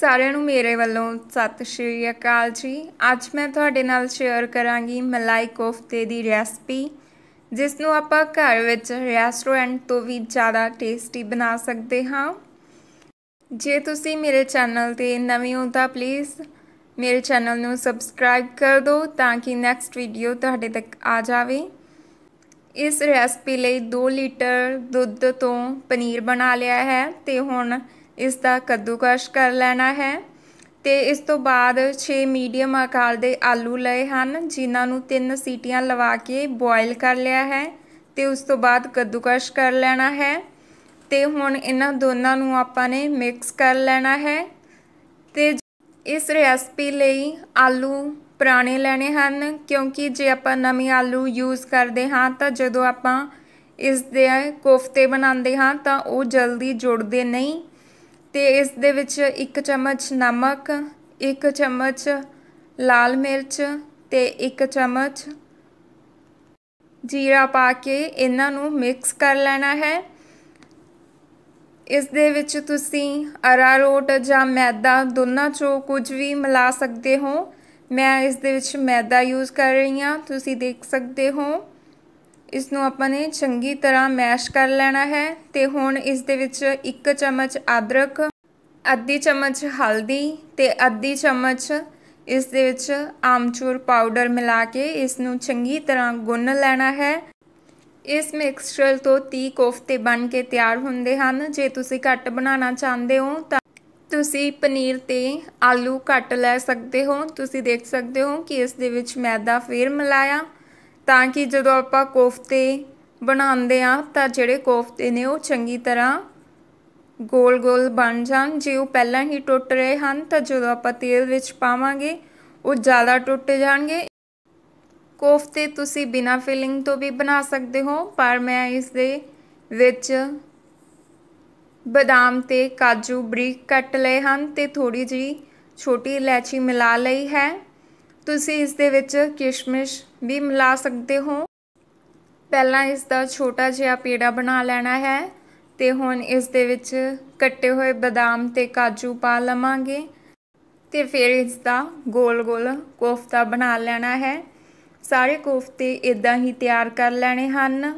ਸਾਰਿਆਂ ਨੂੰ ਮੇਰੇ ਵੱਲੋਂ ਸਤਿ ਸ਼੍ਰੀ ਅਕਾਲ ਜੀ ਅੱਜ ਮੈਂ ਤੁਹਾਡੇ ਨਾਲ ਸ਼ੇਅਰ ਕਰਾਂਗੀ ਮਲਾਈ ਕੋਫਤੇ ਦੀ ਰੈਸਪੀ ਜਿਸ ਨੂੰ ਆਪਾਂ ਘਰ ਵਿੱਚ ਰੈਸਟੋਰੈਂਟ ਤੋਂ ਵੀ ਜ਼ਿਆਦਾ ਟੇਸਟੀ ਬਣਾ ਸਕਦੇ ਹਾਂ ਜੇ ਤੁਸੀਂ ਮੇਰੇ ਚੈਨਲ ਤੇ ਨਵੇਂ ਹੋ ਤਾਂ ਪਲੀਜ਼ ਮੇਰੇ ਚੈਨਲ ਨੂੰ ਸਬਸਕ੍ਰਾਈਬ ਕਰ ਦਿਓ ਤਾਂ ਕਿ ਨੈਕਸਟ ਵੀਡੀਓ ਤੁਹਾਡੇ ਤੱਕ ਆ ਜਾਵੇ ਇਸ ਰੈਸਪੀ ਲਈ 2 ਲੀਟਰ ਦੁੱਧ ਤੋਂ ਪਨੀਰ ਬਣਾ ਲਿਆ ਹੈ ਤੇ ਹੁਣ ਇਸ ਦਾ ਕੱਦੂਕਸ਼ ਕਰ ਲੈਣਾ ਹੈ ਤੇ ਇਸ ਤੋਂ ਬਾਅਦ 6 ਮੀਡੀਅਮ ਆਕਾਰ ਦੇ ਆਲੂ ਲਏ ਹਨ ਜਿਨ੍ਹਾਂ ਨੂੰ ਤਿੰਨ ਸੀਟੀਆਂ ਲਵਾ ਕੇ ਬੋਇਲ ਕਰ ਲਿਆ ਹੈ ਤੇ ਉਸ ਤੋਂ ਬਾਅਦ ਕੱਦੂਕਸ਼ ਕਰ ਲੈਣਾ ਹੈ ਤੇ ਹੁਣ ਇਹਨਾਂ ਦੋਨਾਂ ਨੂੰ ਆਪਾਂ ਨੇ ਮਿਕਸ ਕਰ ਲੈਣਾ ਹੈ ਤੇ ਇਸ ਰੈਸਪੀ ਲਈ ਆਲੂ ਪੁਰਾਣੇ ਲੈਣੇ ਹਨ ਕਿਉਂਕਿ ਜੇ ਆਪਾਂ ਨਵੇਂ ਆਲੂ ਯੂਜ਼ ਕਰਦੇ ਹਾਂ ਤਾਂ ਜਦੋਂ ਆਪਾਂ ਇਸ ਦੇ ਕੋਫਤੇ ਬਣਾਉਂਦੇ ਹਾਂ ਤਾਂ ਉਹ ਜਲਦੀ ਜੁੜਦੇ ਨਹੀਂ ਤੇ ਇਸ ਦੇ ਵਿੱਚ ਇੱਕ ਚਮਚ ਨਮਕ ਇੱਕ ਚਮਚ ਲਾਲ ਮਿਰਚ ਤੇ ਇੱਕ ਚਮਚ ਜੀਰਾ ਪਾ ਕੇ ਇਹਨਾਂ ਨੂੰ ਮਿਕਸ ਕਰ ਲੈਣਾ ਹੈ ਇਸ ਦੇ ਵਿੱਚ ਤੁਸੀਂ ਅਰਾਰੋਟ ਜਾਂ ਮੈਦਾ ਦੋਨਾਂ ਚੋਂ ਕੁਝ ਵੀ ਮਿਲਾ ਸਕਦੇ ਹੋ ਮੈਂ ਇਸ ਦੇ ਵਿੱਚ ਮੈਦਾ ਯੂਜ਼ ਕਰ ਰਹੀ ਹਾਂ ਤੁਸੀਂ ਦੇਖ ਸਕਦੇ ਹੋ ਇਸ ਨੂੰ ਆਪਾਂ ਨੇ ਚੰਗੀ ਤਰ੍ਹਾਂ ਮੈਸ਼ ਕਰ ਲੈਣਾ ਹੈ ਤੇ ਹੁਣ ਇਸ ਦੇ ਵਿੱਚ 1 ਚਮਚ ਅਦਰਕ ਅੱਧੀ ਚਮਚ ਹਲਦੀ ਤੇ ਅੱਧੀ ਚਮਚ ਇਸ ਦੇ ਵਿੱਚ ਆਮਚੂਰ ਪਾਊਡਰ ਮਿਲਾ ਕੇ ਇਸ ਨੂੰ ਚੰਗੀ ਤਰ੍ਹਾਂ ਗੁੰਨ ਲੈਣਾ ਹੈ ਇਸ ਮਿਕਸਚਰ ਤੋਂ 30 ਕੋਫਤੇ ਬਣ ਕੇ ਤਿਆਰ ਹੁੰਦੇ ਹਨ ਜੇ ਤੁਸੀਂ ਘੱਟ ਬਣਾਉਣਾ ਚਾਹੁੰਦੇ ਹੋ ਤਾਂ ਤੁਸੀਂ ਪਨੀਰ ਤੇ ਆਲੂ ਕੱਟ ਲੈ ਸਕਦੇ ਹੋ ਤੁਸੀਂ ਦੇਖ ਸਕਦੇ ਹੋ ਕਿ ਇਸ ਦੇ ਵਿੱਚ ਮੈਦਾ ਫੇਰ ਮਿਲਾਇਆ ਤਾਂ ਕਿ ਜਦੋਂ ਆਪਾਂ ਕੋਫਤੇ ਬਣਾਉਂਦੇ ਆ ਤਾਂ ਜਿਹੜੇ ਕੋਫਤੇ ਨੇ ਉਹ ਚੰਗੀ ਤਰ੍ਹਾਂ ਗੋਲ-ਗੋਲ ਬਣ ਜਾਣ ਜੇ ਉਹ ਪਹਿਲਾਂ ਹੀ ਟੁੱਟ ਰਹੇ ਹਨ ਤਾਂ ਜਦੋਂ ਆਪਾਂ ਤੇਲ ਵਿੱਚ ਪਾਵਾਂਗੇ ਉਹ ਜ਼ਿਆਦਾ ਟੁੱਟ ਜਾਣਗੇ ਕੋਫਤੇ ਤੁਸੀਂ ਬਿਨਾ ਫਿਲਿੰਗ ਤੋਂ ਵੀ ਬਣਾ ਸਕਦੇ ਹੋ ਪਰ ਮੈਂ ਇਸ ਦੇ ਵਿੱਚ ਬਦਾਮ ਤੇ ਕਾਜੂ ਬਰੀਕ ਕੱਟ ਲਏ ਹਨ ਤੇ ਥੋੜੀ ਜੀ ਛੋਟੀ ਇਲਾਇਚੀ ਮਿਲਾ ਲਈ ਹੈ ਤੁਸੀਂ ਇਸ ਦੇ ਵਿੱਚ ਕਿਸ਼ਮਿਸ਼ ਵੀ ਮਿਲਾ ਸਕਦੇ ਹੋ ਪਹਿਲਾਂ ਇਸ ਦਾ ਛੋਟਾ ਜਿਹਾ ਪੇੜਾ ਬਣਾ ਲੈਣਾ ਹੈ ਤੇ ਹੁਣ ਇਸ ਦੇ ਵਿੱਚ ਕੱਟੇ ਹੋਏ ਬਦਾਮ ਤੇ ਕਾਜੂ ਪਾ ਲਵਾਂਗੇ ਤੇ ਫਿਰ ਇਸ ਦਾ ਗੋਲ-ਗੋਲ ਕੋਫਤਾ ਬਣਾ ਲੈਣਾ ਹੈ ਸਾਰੇ ਕੋਫਤੇ ਇਦਾਂ ਹੀ ਤਿਆਰ ਕਰ ਲੈਣੇ ਹਨ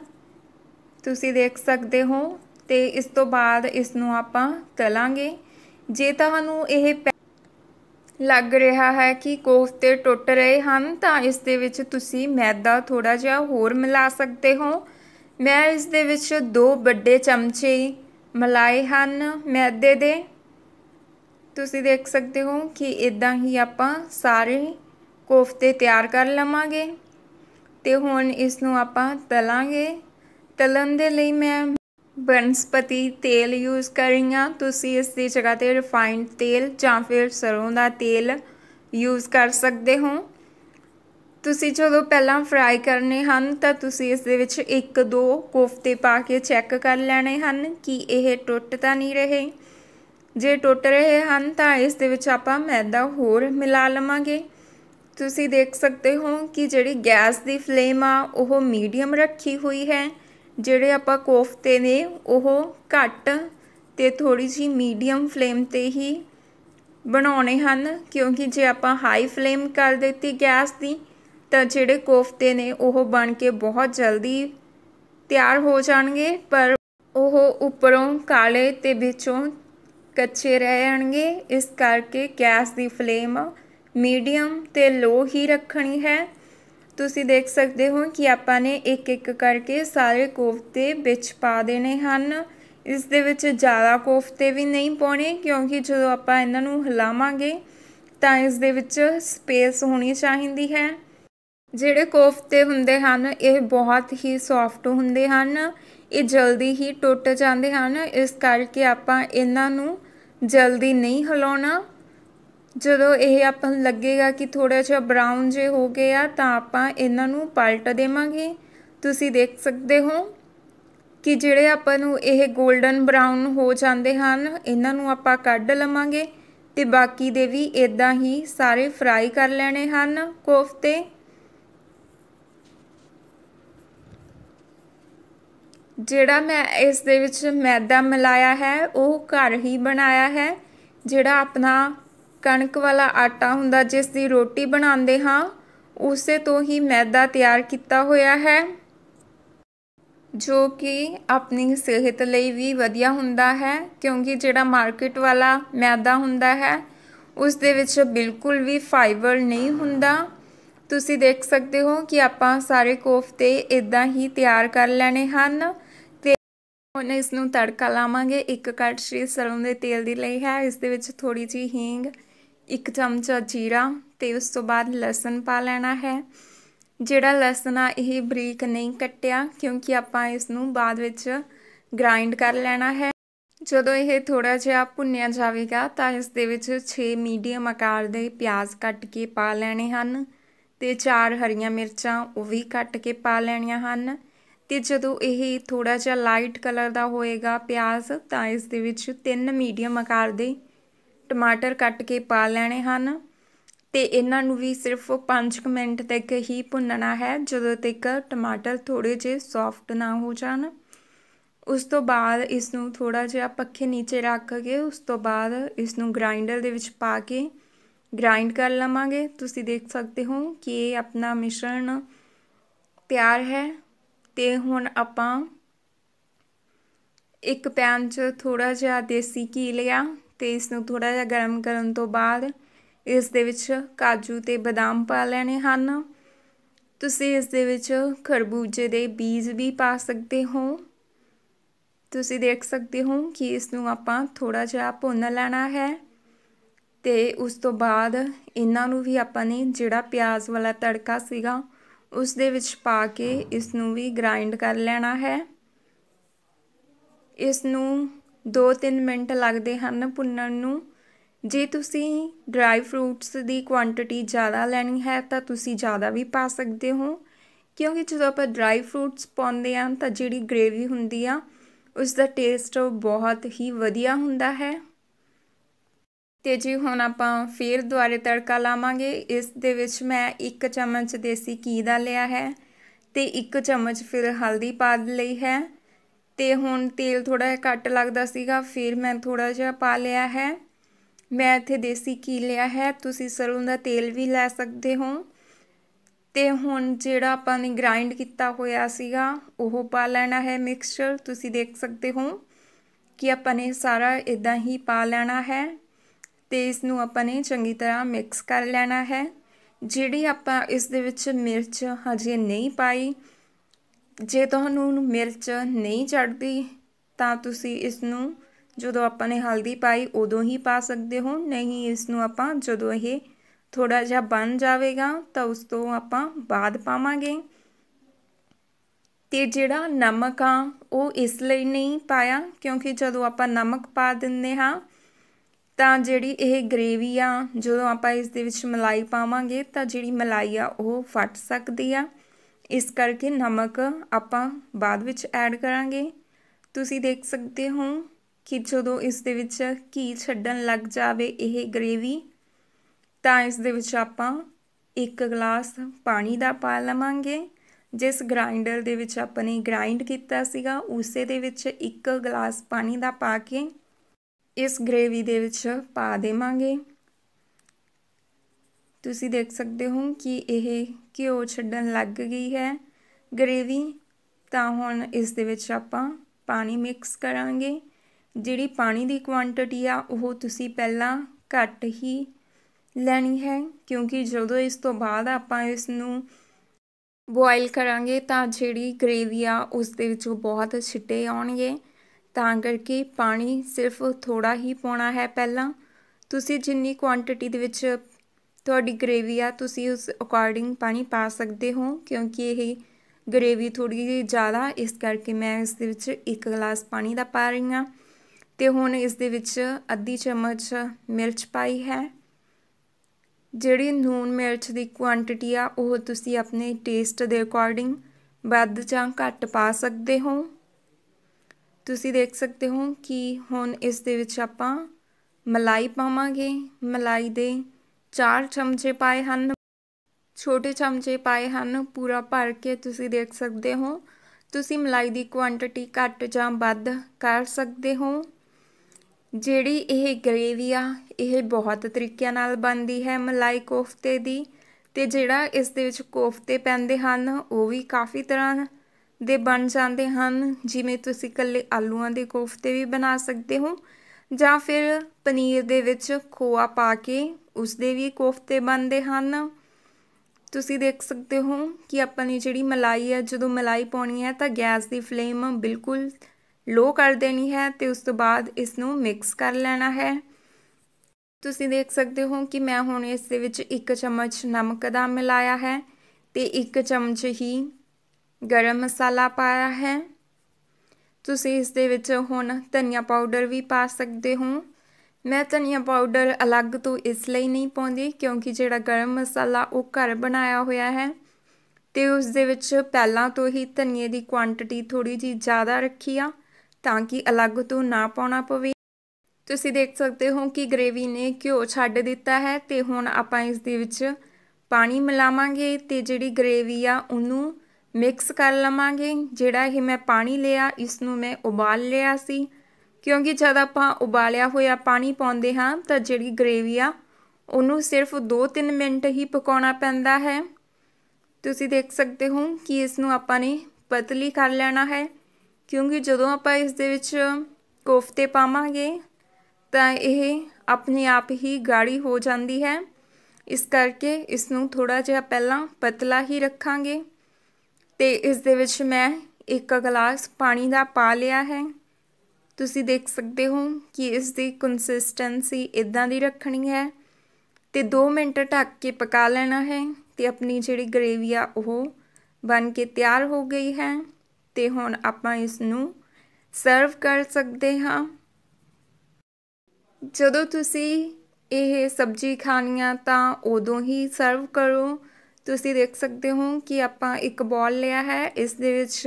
ਤੁਸੀਂ ਦੇਖ ਸਕਦੇ ਹੋ ਤੇ ਇਸ ਤੋਂ ਬਾਅਦ ਇਸ ਨੂੰ ਆਪਾਂ ਤਲਾਂਗੇ ਜੇ ਤੁਹਾਨੂੰ ਇਹ ਲੱਗ ਰਿਹਾ ਹੈ ਕਿ ਕੋਫਤੇ ਟੁੱਟ ਰਹੇ ਹਨ ਤਾਂ ਇਸ ਦੇ ਵਿੱਚ ਤੁਸੀਂ ਮੈਦਾ ਥੋੜਾ ਜਿਹਾ ਹੋਰ ਮਿਲਾ ਸਕਦੇ ਹੋ ਮੈਂ ਇਸ ਦੇ ਵਿੱਚ ਦੋ ਵੱਡੇ ਚਮਚੇ ਮਲਾਈ ਹਨ ਮੈਦੇ ਦੇ ਤੁਸੀਂ ਦੇਖ ਸਕਦੇ ਹੋ ਕਿ ਇਦਾਂ ਹੀ ਆਪਾਂ ਸਾਰੇ ਕੋਫਤੇ ਤਿਆਰ ਕਰ ਲਵਾਂਗੇ ਤੇ ਹੁਣ ਇਸ ਨੂੰ ਆਪਾਂ ਤਲਾਂਗੇ ਤਲਣ ਦੇ ਲਈ ਮੈਂ ਬਨਸਪਤੀ ਤੇਲ ਯੂਜ਼ ਕਰ ਰਹੀ ਹਾਂ ਤੁਸੀਂ ਇਸ ਦੀ ਜਗ੍ਹਾ ਤੇ ਰਿਫਾਈਨਡ ਤੇਲ ਜਾਂ ਫਿਰ ਸਰੋਂ ਦਾ ਤੇਲ ਯੂਜ਼ ਕਰ ਸਕਦੇ ਹੋ ਤੁਸੀਂ ਜਦੋਂ ਪਹਿਲਾਂ ਫਰਾਈ ਕਰਨੇ ਹਨ ਤਾਂ ਤੁਸੀਂ ਇਸ ਦੇ ਵਿੱਚ ਇੱਕ ਦੋ ਕੋਫਤੇ ਪਾ ਕੇ ਚੈੱਕ ਕਰ ਲੈਣੇ ਹਨ ਕਿ ਇਹ ਟੁੱਟ ਤਾਂ ਨਹੀਂ ਰਹੇ ਜੇ ਟੁੱਟ ਰਹੇ ਹਨ ਤਾਂ ਇਸ ਦੇ ਵਿੱਚ ਆਪਾਂ ਮੈਦਾ ਹੋਰ ਮਿਲਾ ਲਵਾਂਗੇ ਤੁਸੀਂ ਦੇਖ ਸਕਦੇ ਹੋ ਕਿ ਜਿਹੜੀ ਗੈਸ ਦੀ ਫਲੇਮ ਆ ਉਹ ਮੀਡੀਅਮ ਰੱਖੀ ਹੋਈ ਹੈ ਜਿਹੜੇ ਆਪਾਂ ਕੋਫਤੇ ਨੇ ਉਹ ਘੱਟ ਤੇ ਥੋੜੀ ਜੀ ਮੀਡੀਅਮ ਫਲੇਮ ਤੇ ਹੀ ਬਣਾਉਣੇ ਹਨ ਕਿਉਂਕਿ ਜੇ ਆਪਾਂ ਹਾਈ ਫਲੇਮ ਕਰ ਦਿੱਤੀ ਗੈਸ ਦੀ ਤਾਂ ਜਿਹੜੇ ਕੋਫਤੇ ਨੇ ਉਹ ਬਣ ਕੇ ਬਹੁਤ ਜਲਦੀ ਤਿਆਰ ਹੋ ਜਾਣਗੇ ਪਰ ਉਹ ਉੱਪਰੋਂ ਕਾਲੇ ਤੇ ਵਿੱਚੋਂ ਕੱਚੇ ਰਹਿ ਜਾਣਗੇ ਇਸ ਕਰਕੇ ਗੈਸ ਦੀ ਫਲੇਮ ਮੀਡੀਅਮ ਤੇ ਲੋ ਹੀ ਰੱਖਣੀ ਹੈ ਤੁਸੀਂ ਦੇਖ ਸਕਦੇ ਹੋ ਕਿ ਆਪਾਂ ਨੇ ਇੱਕ ਇੱਕ ਕਰਕੇ ਸਾਰੇ ਕੋਫਤੇ ਵਿੱਚ ਪਾ ਦੇਣੇ ਹਨ ਇਸ ਦੇ ਵਿੱਚ ਜ਼ਿਆਦਾ ਕੋਫਤੇ ਵੀ ਨਹੀਂ ਪਾਉਣੇ ਕਿਉਂਕਿ ਜਦੋਂ ਆਪਾਂ ਇਹਨਾਂ ਨੂੰ ਹਿਲਾਵਾਂਗੇ ਤਾਂ ਇਸ ਦੇ ਵਿੱਚ ਸਪੇਸ ਹੋਣੀ ਚਾਹੀਦੀ ਹੈ ਜਿਹੜੇ ਕੋਫਤੇ ਹੁੰਦੇ ਹਨ ਇਹ ਬਹੁਤ ਹੀ ਸੌਫਟ ਹੁੰਦੇ ਹਨ ਇਹ ਜਲਦੀ ਹੀ ਟੁੱਟ ਜਾਂਦੇ ਹਨ ਇਸ ਕਰਕੇ ਆਪਾਂ ਇਹਨਾਂ ਨੂੰ ਜਲਦੀ ਨਹੀਂ ਹਿਲਾਉਣਾ ਜਦੋਂ ਇਹ ਆਪਾਂ ਨੂੰ ਲੱਗੇਗਾ ਕਿ ਥੋੜਾ ਜਿਹਾ ਬਰਾਊਨ ਜੇ ਹੋ ਗਿਆ ਤਾਂ ਆਪਾਂ ਇਹਨਾਂ ਨੂੰ ਪਲਟ ਦੇਵਾਂਗੇ ਤੁਸੀਂ ਦੇਖ ਸਕਦੇ ਹੋ ਕਿ ਜਿਹੜੇ ਆਪਾਂ ਨੂੰ ਇਹ 골ਡਨ ਬਰਾਊਨ ਹੋ ਜਾਂਦੇ ਹਨ ਇਹਨਾਂ ਨੂੰ ਆਪਾਂ ਕੱਢ ਲਵਾਂਗੇ ਤੇ ਬਾਕੀ ਦੇ ਵੀ ਇਦਾਂ ਹੀ ਸਾਰੇ ਫਰਾਈ ਕਰ ਲੈਣੇ ਹਨ ਕੋਫਤੇ ਜਿਹੜਾ ਮੈਂ ਇਸ ਦੇ ਵਿੱਚ ਮੈਦਾ ਮਿਲਾਇਆ ਹੈ ਉਹ ਘਰ ਹੀ ਬਣਾਇਆ ਹੈ ਜਿਹੜਾ ਆਪਣਾ ਕਣਕ ਵਾਲਾ ਆਟਾ ਹੁੰਦਾ ਜਿਸ ਦੀ ਰੋਟੀ ਬਣਾਉਂਦੇ ਹਾਂ ਉਸੇ ਤੋਂ ਹੀ ਮੈਦਾ ਤਿਆਰ ਕੀਤਾ ਹੋਇਆ ਹੈ ਜੋ ਕਿ ਆਪਣੀ ਸਿਹਤ ਲਈ ਵੀ ਵਧੀਆ ਹੁੰਦਾ ਹੈ ਕਿਉਂਕਿ ਜਿਹੜਾ ਮਾਰਕੀਟ ਵਾਲਾ ਮੈਦਾ ਹੁੰਦਾ ਹੈ ਉਸ ਦੇ ਵਿੱਚ ਬਿਲਕੁਲ ਵੀ ਫਾਈਬਰ ਨਹੀਂ ਹੁੰਦਾ ਤੁਸੀਂ ਦੇਖ ਸਕਦੇ ਹੋ ਕਿ ਆਪਾਂ ਸਾਰੇ ਕੋਫਤੇ ਇਦਾਂ ਹੀ ਤਿਆਰ ਕਰ ਲੈਣੇ ਹਨ ਤੇ ਹੁਣ ਇਸ ਨੂੰ ਤੜਕਾ ਲਾਵਾਂਗੇ ਇੱਕ ਸ਼੍ਰੀ ਸਰੋਂ ਦੇ ਤੇਲ ਦੀ ਲਈ ਹੈ ਇਸ ਦੇ ਵਿੱਚ ਥੋੜੀ ਜੀ ਹੀਂਗ ਇੱਕ ਚਮਚਾ ਜੀਰਾ ਤੇ ਉਸ ਤੋਂ ਬਾਅਦ ਲਸਣ ਪਾ ਲੈਣਾ ਹੈ ਜਿਹੜਾ ਲਸਣ ਆ ਇਹ ਬਰੀਕ ਨਹੀਂ ਕੱਟਿਆ ਕਿਉਂਕਿ ਆਪਾਂ ਇਸ ਨੂੰ ਬਾਅਦ ਵਿੱਚ ਗ੍ਰਾਈਂਡ ਕਰ ਲੈਣਾ ਹੈ ਜਦੋਂ ਇਹ ਥੋੜਾ ਜਿਹਾ ਭੁੰਨਿਆ ਜਾਵੇਗਾ ਤਾਂ ਇਸ ਦੇ ਵਿੱਚ 6 ਮੀਡੀਅਮ ਆਕਾਰ ਦੇ ਪਿਆਜ਼ ਕੱਟ ਕੇ ਪਾ ਲੈਣੇ ਹਨ ਤੇ 4 ਹਰੀਆਂ ਮਿਰਚਾਂ ਉਹ ਵੀ ਕੱਟ ਕੇ ਪਾ ਲੈਣੀਆਂ ਹਨ ਤੇ ਜਦੋਂ ਇਹ ਥੋੜਾ ਜਿਹਾ ਲਾਈਟ ਕਲਰ ਦਾ ਹੋਏਗਾ ਪਿਆਜ਼ ਤਾਂ ਇਸ ਦੇ ਵਿੱਚ 3 ਮੀਡੀਅਮ ਆਕਾਰ ਦੇ ਟਮਾਟਰ ਕੱਟ ਕੇ ਪਾ ਲੈਣੇ ਹਨ ਤੇ ਇਹਨਾਂ ਨੂੰ ਵੀ ਸਿਰਫ 5 ਮਿੰਟ ਤੱਕ ਹੀ ਭੁੰਨਣਾ ਹੈ ਜਦੋਂ ਤੱਕ ਟਮਾਟਰ ਥੋੜੇ ਜਿਹੇ ਸੌਫਟ ਨਾ ਹੋ ਜਾਣ ਉਸ ਤੋਂ ਬਾਅਦ ਇਸ ਨੂੰ ਥੋੜਾ ਜਿਹਾ ਪੱਖੇ ਨੀਚੇ ਰੱਖ ਕੇ ਉਸ ਤੋਂ ਬਾਅਦ ਇਸ ਨੂੰ ਗ੍ਰਾਈਂਡਰ ਦੇ ਵਿੱਚ ਪਾ ਕੇ ਗ੍ਰਾਈਂਡ ਕਰ ਲਵਾਂਗੇ ਤੁਸੀਂ ਦੇਖ ਸਕਦੇ ਹੋ ਕਿ ਇਹ ਆਪਣਾ ਮਿਸ਼ਰਣ ਤਿਆਰ ਹੈ ਤੇ ਹੁਣ ਆਪਾਂ ਇੱਕ ਪੈਨ 'ਚ ਥੋੜਾ ਜਿਹਾ ਦੇਸੀ ਘੀ ਲਿਆ ਤੇ ਇਸ ਨੂੰ ਥੋੜਾ ਜਿਹਾ ਗਰਮ ਕਰਨ ਤੋਂ ਬਾਅਦ ਇਸ ਦੇ ਵਿੱਚ ਕਾਜੂ ਤੇ ਬਦਾਮ ਪਾ ਲੈਣੇ ਹਨ ਤੁਸੀਂ ਇਸ ਦੇ ਵਿੱਚ ਖਰਬੂਜੇ ਦੇ ਬੀਜ ਵੀ ਪਾ ਸਕਦੇ ਹੋ ਤੁਸੀਂ ਦੇਖ ਸਕਦੇ ਹੋ ਕਿ ਇਸ ਨੂੰ ਆਪਾਂ ਥੋੜਾ ਜਿਹਾ ਭੁੰਨ ਲੈਣਾ ਹੈ ਤੇ ਉਸ ਤੋਂ ਬਾਅਦ ਇਹਨਾਂ ਨੂੰ ਵੀ ਆਪਾਂ ਨੇ ਜਿਹੜਾ ਪਿਆਜ਼ ਵਾਲਾ ਤੜਕਾ ਸੀਗਾ ਉਸ ਦੇ ਵਿੱਚ ਪਾ ਕੇ ਇਸ ਨੂੰ ਵੀ ਗ੍ਰਾਈਂਡ ਕਰ ਲੈਣਾ ਹੈ ਇਸ ਨੂੰ 2-3 ਮਿੰਟ ਲੱਗਦੇ ਹਨ ਭੁੰਨਣ ਨੂੰ ਜੇ ਤੁਸੀਂ ਡਰਾਈ ਫਰੂਟਸ ਦੀ ਕੁਆਂਟੀਟੀ ਜ਼ਿਆਦਾ ਲੈਣੀ ਹੈ ਤਾਂ ਤੁਸੀਂ ਜ਼ਿਆਦਾ ਵੀ ਪਾ ਸਕਦੇ ਹੋ ਕਿਉਂਕਿ ਜਦੋਂ ਆਪਾਂ ਡਰਾਈ ਫਰੂਟਸ ਪਾਉਂਦੇ ਹਾਂ ਤਾਂ ਜਿਹੜੀ ਗ੍ਰੇਵੀ ਹੁੰਦੀ ਆ ਉਸ ਦਾ ਟੇਸਟ ਬਹੁਤ ਹੀ ਵਧੀਆ ਹੁੰਦਾ ਹੈ ਤੇ ਜੀ ਹੁਣ ਆਪਾਂ ਫੇਰ ਦੁਆਰੇ ਤੜਕਾ ਲਾਵਾਂਗੇ ਇਸ ਦੇ ਵਿੱਚ ਮੈਂ 1 ਚਮਚ ਦੇਸੀ ਘੀ ਦਾ ਲਿਆ ਹੈ ਤੇ 1 ਚਮਚ ਫਿਰ ਹਲਦੀ ਪਾ ਲਈ ਹੈ ਤੇ ਹੁਣ ਤੇਲ ਥੋੜਾ ਜਿਹਾ ਘੱਟ ਲੱਗਦਾ ਸੀਗਾ ਫਿਰ ਮੈਂ ਥੋੜਾ ਜਿਹਾ ਪਾ ਲਿਆ ਹੈ ਮੈਂ ਇੱਥੇ ਦੇਸੀ ਘੀ ਲਿਆ ਹੈ ਤੁਸੀਂ ਸਰੋਂ ਦਾ ਤੇਲ ਵੀ ਲੈ ਸਕਦੇ ਹੋ ਤੇ ਹੁਣ ਜਿਹੜਾ ਆਪਾਂ ਨੇ ਗ੍ਰਾਈਂਡ ਕੀਤਾ ਹੋਇਆ ਸੀਗਾ ਉਹ ਪਾ ਲੈਣਾ ਹੈ ਮਿਕਸਚਰ ਤੁਸੀਂ ਦੇਖ ਸਕਦੇ ਹੋ ਕਿ ਆਪਾਂ ਨੇ ਸਾਰਾ ਇਦਾਂ ਹੀ ਪਾ ਲੈਣਾ ਹੈ ਤੇ ਇਸ ਨੂੰ ਆਪਾਂ ਨੇ ਚੰਗੀ ਤਰ੍ਹਾਂ ਮਿਕਸ ਕਰ ਲੈਣਾ ਹੈ ਜਿਹੜੀ ਆਪਾਂ ਇਸ ਦੇ ਵਿੱਚ ਮਿਰਚ ਹਜੇ ਨਹੀਂ ਪਾਈ ਜੇ ਤੁਹਾਨੂੰ ਮਿਰਚ ਨਹੀਂ ਚੜਦੀ ਤਾਂ ਤੁਸੀਂ ਇਸ ਨੂੰ ਜਦੋਂ ਆਪਾਂ ਨੇ ਹਲਦੀ ਪਾਈ ਉਦੋਂ ਹੀ ਪਾ ਸਕਦੇ ਹੋ ਨਹੀਂ ਇਸ ਨੂੰ ਆਪਾਂ ਜਦੋਂ ਇਹ ਥੋੜਾ ਜਿਹਾ ਬਣ ਜਾਵੇਗਾ ਤਾਂ ਉਸ ਤੋਂ ਆਪਾਂ ਬਾਅਦ ਪਾਵਾਂਗੇ ਤੇ ਜਿਹੜਾ ਨਮਕ ਆ ਉਹ ਇਸ ਲਈ ਨਹੀਂ ਪਾਇਆ ਕਿਉਂਕਿ ਜਦੋਂ ਆਪਾਂ ਨਮਕ ਪਾ ਦਿੰਦੇ ਹਾਂ ਤਾਂ ਜਿਹੜੀ ਇਹ ਗ੍ਰੇਵੀ ਆ ਜਦੋਂ ਆਪਾਂ ਇਸ ਦੇ ਵਿੱਚ ਮਲਾਈ ਪਾਵਾਂਗੇ ਤਾਂ ਜਿਹੜੀ ਮਲਾਈ ਆ ਉਹ ਫਟ ਸਕਦੀ ਆ ਇਸ ਕਰਕੇ ਨਮਕ ਆਪਾਂ ਬਾਅਦ ਵਿੱਚ ਐਡ ਕਰਾਂਗੇ ਤੁਸੀਂ ਦੇਖ ਸਕਦੇ ਹੋ ਕਿ ਜਦੋਂ ਇਸ ਦੇ ਵਿੱਚ ਘੀ ਛੱਡਣ ਲੱਗ ਜਾਵੇ ਇਹ ਗ੍ਰੇਵੀ ਤਾਂ ਇਸ ਦੇ ਵਿੱਚ ਆਪਾਂ ਇੱਕ ਗਲਾਸ ਪਾਣੀ ਦਾ ਪਾ ਲਵਾਂਗੇ ਜਿਸ ਗ੍ਰਾਈਂਡਰ ਦੇ ਵਿੱਚ ਆਪਾਂ ਨੇ ਗ੍ਰਾਈਂਡ ਕੀਤਾ ਸੀਗਾ ਉਸੇ ਦੇ ਵਿੱਚ ਇੱਕ ਗਲਾਸ ਪਾਣੀ ਦਾ ਪਾ ਕੇ ਇਸ ਗ੍ਰੇਵੀ ਦੇ ਵਿੱਚ ਪਾ ਦੇਵਾਂਗੇ ਤੁਸੀਂ ਦੇਖ ਸਕਦੇ ਹੋ ਕਿ ਇਹ ਘਿਓ ਛੱਡਣ ਲੱਗ ਗਈ ਹੈ ਗਰੇਵੀ ਤਾਂ ਹੁਣ ਇਸ ਦੇ ਵਿੱਚ ਆਪਾਂ ਪਾਣੀ ਮਿਕਸ ਕਰਾਂਗੇ ਜਿਹੜੀ ਪਾਣੀ ਦੀ ਕੁਆਂਟੀਟੀ ਆ ਉਹ ਤੁਸੀਂ ਪਹਿਲਾਂ ਘੱਟ ਹੀ ਲੈਣੀ ਹੈ ਕਿਉਂਕਿ ਜਦੋਂ ਇਸ ਤੋਂ ਬਾਅਦ ਆਪਾਂ ਇਸ ਨੂੰ ਬੋਇਲ ਕਰਾਂਗੇ ਤਾਂ ਜਿਹੜੀ ਗਰੇਵੀ ਆ ਉਸ ਦੇ ਵਿੱਚ ਬਹੁਤ ਛਿੱਟੇ ਆਉਣਗੇ ਤਾਂ ਕਰਕੇ ਪਾਣੀ ਸਿਰਫ ਥੋੜਾ ਹੀ ਪਾਉਣਾ ਹੈ ਪਹਿਲਾਂ ਤੁਸੀਂ ਜਿੰਨੀ ਕੁਆਂਟੀਟੀ ਦੇ ਵਿੱਚ ਤੁਹਾਡੀ ਗ੍ਰੇਵੀ ਆ ਤੁਸੀਂ ਉਸ ਅਕੋਰਡਿੰਗ ਪਾਣੀ ਪਾ ਸਕਦੇ ਹੋ ਕਿਉਂਕਿ ਇਹ ਗ੍ਰੇਵੀ ਥੋੜੀ ਜਿਹੀ ਜ਼ਿਆਦਾ ਇਸ ਕਰਕੇ ਮੈਂ ਇਸ ਦੇ ਵਿੱਚ ਇੱਕ ਗਲਾਸ ਪਾਣੀ ਦਾ ਪਾ ਰਹੀ ਹਾਂ ਤੇ ਹੁਣ ਇਸ ਦੇ ਵਿੱਚ ਅੱਧੀ ਚਮਚ ਮਿਰਚ ਪਾਈ ਹੈ ਜਿਹੜੀ ਨੂਨ ਮਿਰਚ ਦੀ ਕੁਆਂਟੀਟੀ ਆ ਉਹ ਤੁਸੀਂ ਆਪਣੇ ਟੇਸਟ ਦੇ ਅਕੋਰਡਿੰਗ ਵੱਧ ਜਾਂ ਘੱਟ ਪਾ ਸਕਦੇ ਹੋ ਤੁਸੀਂ ਦੇਖ ਸਕਦੇ ਹੋ ਕਿ ਹੁਣ ਇਸ ਦੇ ਵਿੱਚ ਆਪਾਂ ਮਲਾਈ ਪਾਵਾਂਗੇ ਮਲਾਈ ਦੇ ਚਾਰ ਚਮਚੇ ਪਾਏ ਹਨ ਛੋਟੇ ਚਮਚੇ ਪਾਏ ਹਨ ਪੂਰਾ ਭਰ ਕੇ ਤੁਸੀਂ ਦੇਖ ਸਕਦੇ ਹੋ ਤੁਸੀਂ ਮਲਾਈ ਦੀ ਕੁਆਂਟੀਟੀ ਘੱਟ ਜਾਂ ਵੱਧ ਕਰ ਸਕਦੇ ਹੋ ਜਿਹੜੀ ਇਹ ਗ੍ਰੇਵੀ ਆ ਇਹ ਬਹੁਤ ਤਰੀਕਿਆਂ ਨਾਲ ਬਣਦੀ ਹੈ ਮਲਾਈ ਕੋਫਤੇ ਦੀ ਤੇ ਜਿਹੜਾ ਇਸ ਦੇ ਵਿੱਚ ਕੋਫਤੇ ਪੈਂਦੇ ਹਨ ਉਹ ਵੀ ਕਾਫੀ ਤਰ੍ਹਾਂ ਦੇ ਬਣ ਜਾਂਦੇ ਹਨ ਜਿਵੇਂ ਤੁਸੀਂ ਇਕੱਲੇ ਆਲੂਆਂ ਦੇ ਕੋਫਤੇ ਵੀ ਬਣਾ ਸਕਦੇ ਹੋ ਜਾਂ ਫਿਰ ਪਨੀਰ ਦੇ ਵਿੱਚ ਖੋਆ ਪਾ ਕੇ ਉਸਦੇ ਵੀ ਕੋਫਤੇ ਬਣਦੇ ਹਨ ਤੁਸੀਂ ਦੇਖ ਸਕਦੇ ਹੋ ਕਿ ਆਪਾਂ ਨੇ ਜਿਹੜੀ ਮਲਾਈ ਹੈ ਜਦੋਂ ਮਲਾਈ ਪਾਉਣੀ ਹੈ ਤਾਂ ਗੈਸ ਦੀ ਫਲੇਮ ਬਿਲਕੁਲ ਲੋ ਕਰ ਦੇਣੀ ਹੈ ਤੇ ਉਸ ਤੋਂ ਬਾਅਦ ਇਸ ਨੂੰ ਮਿਕਸ ਕਰ ਲੈਣਾ ਹੈ ਤੁਸੀਂ ਦੇਖ ਸਕਦੇ ਹੋ ਕਿ ਮੈਂ ਹੁਣ ਇਸ ਦੇ ਵਿੱਚ 1 ਚਮਚ ਨਮਕ ਦਾ ਮਿਲਾਇਆ ਹੈ ਤੇ 1 ਚਮਚ ਹੀ ਗਰਮ ਮਸਾਲਾ ਪਾਇਆ ਹੈ ਤੁਸੀਂ ਇਸ ਦੇ ਵਿੱਚ ਹੁਣ ਧਨੀਆ ਪਾਊਡਰ ਵੀ ਪਾ ਸਕਦੇ ਹੋ ਮੈਂ ਧਨੀਆ ਪਾਊਡਰ ਅਲੱਗ ਤੋਂ ਇਸ ਲਈ ਨਹੀਂ ਪਾਉਂਦੀ ਕਿਉਂਕਿ ਜਿਹੜਾ ਗਰਮ ਮਸਾਲਾ ਉਹ ਘਰ ਬਣਾਇਆ ਹੋਇਆ ਹੈ ਤੇ ਉਸ ਦੇ ਵਿੱਚ ਪਹਿਲਾਂ ਤੋਂ ਹੀ ਧਨੀਏ ਦੀ ਕੁਆਂਟੀਟੀ ਥੋੜੀ ਜੀ ਜ਼ਿਆਦਾ ਰੱਖੀ ਆ ਤਾਂ ਕਿ ਅਲੱਗ ਤੋਂ ਨਾ ਪਾਉਣਾ ਪਵੇ ਤੁਸੀਂ ਦੇਖ ਸਕਦੇ ਹੋ ਕਿ ਗ੍ਰੇਵੀ ਨੇ ਘਿਓ ਛੱਡ ਦਿੱਤਾ ਹੈ ਤੇ ਹੁਣ ਆਪਾਂ ਇਸ ਦੇ ਵਿੱਚ ਪਾਣੀ ਮਿਲਾਵਾਂਗੇ ਤੇ ਜਿਹੜੀ ਗ੍ਰੇਵੀ ਆ ਉਹਨੂੰ ਮਿਕਸ ਕਰ ਲਵਾਂਗੇ ਜਿਹੜਾ ਇਹ ਮੈਂ ਪਾਣੀ ਲਿਆ ਇਸ ਨੂੰ ਮੈਂ ਉਬਾਲ ਲਿਆ ਸੀ ਕਿਉਂਕਿ ਜਦ ਆਪਾਂ ਉਬਾਲਿਆ ਹੋਇਆ ਪਾਣੀ ਪਾਉਂਦੇ ਹਾਂ ਤਾਂ ਜਿਹੜੀ ਗ੍ਰੇਵੀ ਆ ਉਹਨੂੰ ਸਿਰਫ 2-3 ਮਿੰਟ ਹੀ ਪਕਾਉਣਾ ਪੈਂਦਾ ਹੈ ਤੁਸੀਂ ਦੇਖ ਸਕਦੇ ਹੋ ਕਿ ਇਸ ਨੂੰ ਆਪਾਂ ਨੇ ਪਤਲੀ ਕਰ ਲੈਣਾ ਹੈ ਕਿਉਂਕਿ ਜਦੋਂ ਆਪਾਂ ਇਸ ਦੇ ਵਿੱਚ ਕੋਫਤੇ ਪਾਵਾਂਗੇ ਤਾਂ ਇਹ ਆਪਣੇ ਆਪ ਹੀ ਗਾੜੀ ਹੋ ਜਾਂਦੀ ਹੈ ਇਸ ਕਰਕੇ ਇਸ ਨੂੰ ਥੋੜਾ ਜਿਹਾ ਪਹਿਲਾਂ ਪਤਲਾ ਹੀ ਰੱਖਾਂਗੇ ਤੇ ਇਸ ਦੇ ਵਿੱਚ ਮੈਂ ਇੱਕ ਗਲਾਸ ਪਾਣੀ ਦਾ ਪਾ ਲਿਆ ਹੈ ਤੁਸੀਂ ਦੇਖ ਸਕਦੇ ਹੋ ਕਿ ਇਸ ਦੀ ਕੰਸਿਸਟੈਂਸੀ ਇਦਾਂ ਦੀ ਰੱਖਣੀ ਹੈ ਤੇ 2 ਮਿੰਟ ਢੱਕ ਕੇ ਪਕਾ ਲੈਣਾ ਹੈ ਤੇ ਆਪਣੀ ਜਿਹੜੀ ਗ੍ਰੇਵੀ ਆ ਉਹ ਬਣ ਕੇ ਤਿਆਰ ਹੋ ਗਈ ਹੈ ਤੇ ਹੁਣ ਆਪਾਂ ਇਸ ਨੂੰ ਸਰਵ ਕਰ ਸਕਦੇ ਹਾਂ ਜਦੋਂ ਤੁਸੀਂ ਇਹ ਸਬਜ਼ੀ ਖਾਣੀਆਂ ਤਾਂ ਉਦੋਂ ਹੀ ਸਰਵ ਕਰੋ ਤੁਸੀਂ ਦੇਖ ਸਕਦੇ ਹੋ ਕਿ ਆਪਾਂ ਇੱਕ ਬੋਲ ਲਿਆ ਹੈ ਇਸ ਦੇ ਵਿੱਚ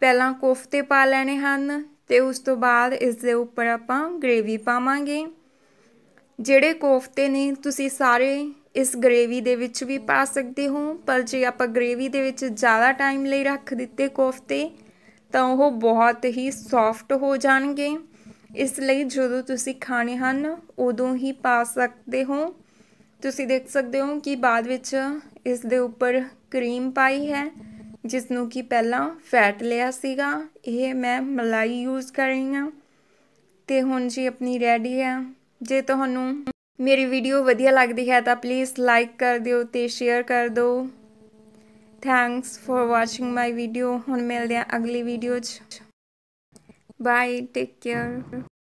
ਪਹਿਲਾਂ ਕੋਫਤੇ ਪਾ ਲੈਣੇ ਹਨ ਤੇ ਉਸ ਤੋਂ ਬਾਅਦ ਇਸ ਦੇ ਉੱਪਰ ਆਪਾਂ ਗ੍ਰੇਵੀ ਪਾਵਾਂਗੇ ਜਿਹੜੇ ਕੋਫਤੇ ਨੇ ਤੁਸੀਂ ਸਾਰੇ ਇਸ ਗ੍ਰੇਵੀ ਦੇ ਵਿੱਚ ਵੀ ਪਾ ਸਕਦੇ ਹੋ ਪਰ ਜੇ ਆਪਾਂ ਗ੍ਰੇਵੀ ਦੇ ਵਿੱਚ ਜ਼ਿਆਦਾ ਟਾਈਮ ਲਈ ਰੱਖ ਦਿੱਤੇ ਕੋਫਤੇ ਤਾਂ ਉਹ ਬਹੁਤ ਹੀ ਸੌਫਟ ਹੋ ਜਾਣਗੇ ਇਸ ਲਈ ਜਦੋਂ ਤੁਸੀਂ ਖਾਣੇ ਹਨ ਉਦੋਂ ਹੀ ਪਾ ਸਕਦੇ ਹੋ ਤੁਸੀਂ ਦੇਖ ਸਕਦੇ ਹੋ ਕਿ ਬਾਅਦ ਵਿੱਚ ਇਸ ਦੇ ਉੱਪਰ ਕਰੀਮ ਪਾਈ ਹੈ ਜਿਸ ਨੂੰ ਕਿ ਪਹਿਲਾਂ ਫੈਟ ਲਿਆ ਸੀਗਾ ਇਹ ਮੈਂ ਮਲਾਈ ਯੂਜ਼ ਕਰ ਰਹੀ ਹਾਂ ਤੇ ਹੁਣ ਜੀ ਆਪਣੀ ਰੈਡੀ ਹੈ ਜੇ ਤੁਹਾਨੂੰ ਮੇਰੀ ਵੀਡੀਓ ਵਧੀਆ ਲੱਗਦੀ ਹੈ ਤਾਂ ਪਲੀਜ਼ ਲਾਈਕ ਕਰ ਦਿਓ ਤੇ ਸ਼ੇਅਰ ਕਰ ਦਿਓ thanks for watching my video ਹੁਣ ਮਿਲਦੇ ਹਾਂ ਅਗਲੀ ਵੀਡੀਓ 'ਚ ਬਾਏ ਟੇਕ ਕੇਅਰ